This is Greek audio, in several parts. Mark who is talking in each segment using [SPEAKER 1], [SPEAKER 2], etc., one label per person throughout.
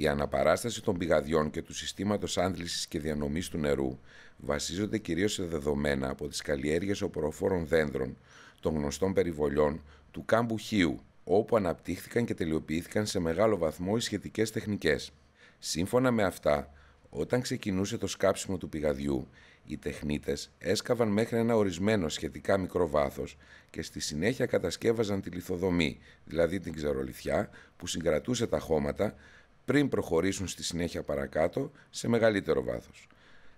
[SPEAKER 1] Η αναπαράσταση των πηγαδιών και του συστήματος άντλησης και διανομής του νερού βασίζονται κυρίως σε δεδομένα από τις καλλιέργειες οπροφόρων δέντρων, των γνωστών περιβολιών, του κάμπου χίου, όπου αναπτύχθηκαν και τελειοποιήθηκαν σε μεγάλο βαθμό οι σχετικές τεχνικές. Σύμφωνα με αυτά, όταν ξεκινούσε το σκάψιμο του πηγαδιού, οι τεχνίτες έσκαβαν μέχρι ένα ορισμένο σχετικά μικρό βάθος και στη συνέχεια κατασκεύαζαν τη λιθοδομή, δηλαδή την ξερολιθιά που συγκρατούσε τα χώματα πριν προχωρήσουν στη συνέχεια παρακάτω σε μεγαλύτερο βάθος.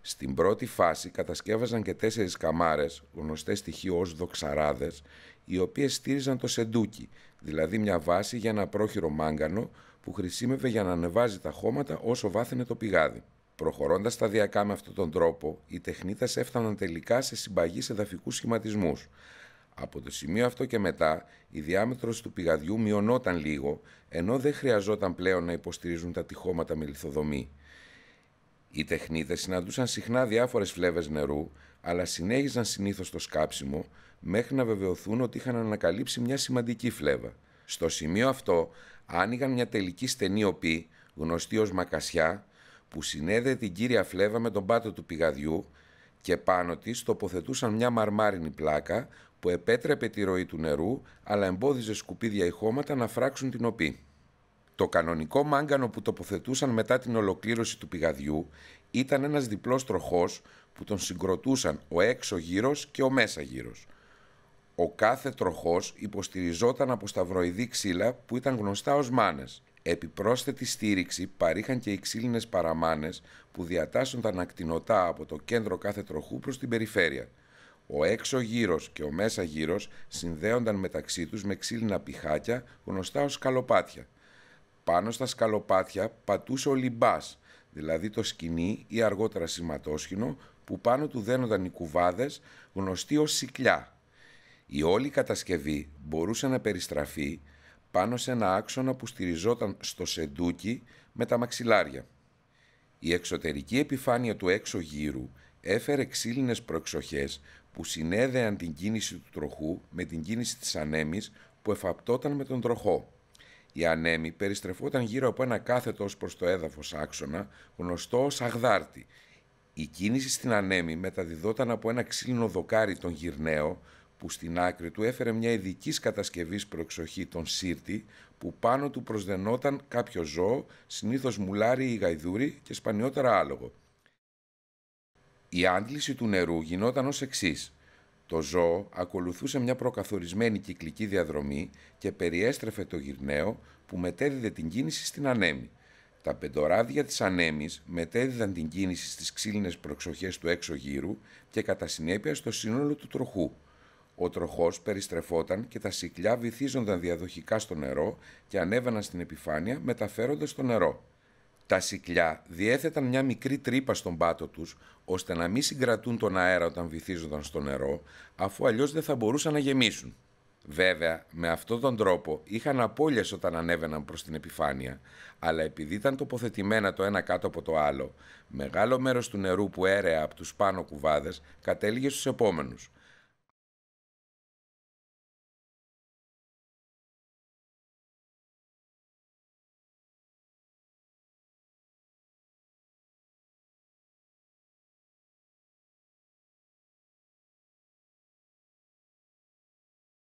[SPEAKER 1] Στην πρώτη φάση κατασκεύαζαν και τέσσερις καμάρες, γνωστές στοιχείο ως δοξαράδες, οι οποίες στήριζαν το σεντούκι, δηλαδή μια βάση για ένα πρόχειρο μάγκανο που χρησιμεύε για να ανεβάζει τα χώματα όσο βάθαινε το πηγάδι. Προχωρώντας σταδιακά με αυτόν τον τρόπο, οι τεχνίτες έφταναν τελικά σε συμπαγεί εδαφικού σχηματισμούς, από το σημείο αυτό και μετά, η διάμετρος του πηγαδιού μειωνόταν λίγο, ενώ δεν χρειαζόταν πλέον να υποστηρίζουν τα τυχώματα με λιθοδομή. Οι τεχνίτες συναντούσαν συχνά διάφορες φλέβες νερού, αλλά συνέχιζαν συνήθως το σκάψιμο, μέχρι να βεβαιωθούν ότι είχαν ανακαλύψει μια σημαντική φλέβα. Στο σημείο αυτό άνοιγαν μια τελική στενή οπή, γνωστή ως μακασιά, που συνέδεε την κύρια φλέβα με τον πάτο του πηγαδιού και πάνω της τοποθετούσαν μια μαρμάρινη πλάκα που επέτρεπε τη ροή του νερού, αλλά εμπόδιζε σκουπίδια ή χώματα να φράξουν την οπή. Το κανονικό μάγκανο που τοποθετούσαν μετά την ολοκλήρωση του πηγαδιού ήταν ένας διπλός τροχός που τον συγκροτούσαν ο έξω γύρος και ο μέσα γύρος. Ο κάθε τροχός υποστηριζόταν από σταυροειδή ξύλα που ήταν γνωστά ως μάνες. Επιπρόσθετη στήριξη παρήχαν και οι ξύλινες παραμάνες που διατάσσονταν ακτινοτά από το κέντρο κάθε τροχού προς την περιφέρεια – ο έξω γύρος και ο μέσα γύρος συνδέονταν μεταξύ τους με ξύλινα πιχάκια γνωστά ως σκαλοπάτια. Πάνω στα σκαλοπάτια πατούσε ο λιμπάς, δηλαδή το σκηνή ή αργότερα σηματόσχηνο που πάνω του δένονταν οι κουβάδες γνωστοί ως σικλιά. Η όλη κατασκευή μπορούσε να περιστραφεί πάνω σε ένα άξονα που πανω του δενονταν οι κουβαδες γνωστοι ω σικλια η ολη κατασκευη μπορουσε να περιστραφει πανω σε ενα αξονα που στηριζοταν στο σεντούκι με τα μαξιλάρια. Η εξωτερική επιφάνεια του έξω γύρου έφερε ξύλινες προεξοχές που συνέδεαν την κίνηση του τροχού με την κίνηση της ανέμης που εφαπτόταν με τον τροχό. Η ανέμη περιστρεφόταν γύρω από ένα κάθετο ως προς το έδαφος άξονα, γνωστό ως αγδάρτη. Η κίνηση στην ανέμη μεταδιδόταν από ένα ξύλινο δοκάρι τον γυρναίο, που στην άκρη του έφερε μια ειδικής κατασκευής προεξοχή τον σύρτη, που πάνω του προσδενόταν κάποιο ζώο, συνήθως μουλάρι ή γαϊδούρι και σπανιότερα άλογο. Η άντληση του νερού γινόταν ως εξής. Το ζώο ακολουθούσε μια προκαθορισμένη κυκλική διαδρομή και περιέστρεφε το γυρναίο που μετέδιδε την κίνηση στην ανέμη. Τα πεντοράδια της ανέμης μετέδιδαν την κίνηση στις ξύλινες προξοχές του έξω γύρου και κατά συνέπεια στο σύνολο του τροχού. Ο τροχός περιστρεφόταν και τα σικλιά βυθίζονταν διαδοχικά στο νερό και ανέβαιναν στην επιφάνεια μεταφέροντας το νερό. Τα σικλιά διέθεταν μια μικρή τρύπα στον πάτο τους, ώστε να μην συγκρατούν τον αέρα όταν βυθίζονταν στο νερό, αφού αλλιώς δεν θα μπορούσαν να γεμίσουν. Βέβαια, με αυτόν τον τρόπο είχαν απώλειες όταν ανέβαιναν προς την επιφάνεια, αλλά επειδή ήταν τοποθετημένα το ένα κάτω από το άλλο, μεγάλο μέρος του νερού που έρεα από τους πάνω κουβάδες κατέληγε στους επόμενους.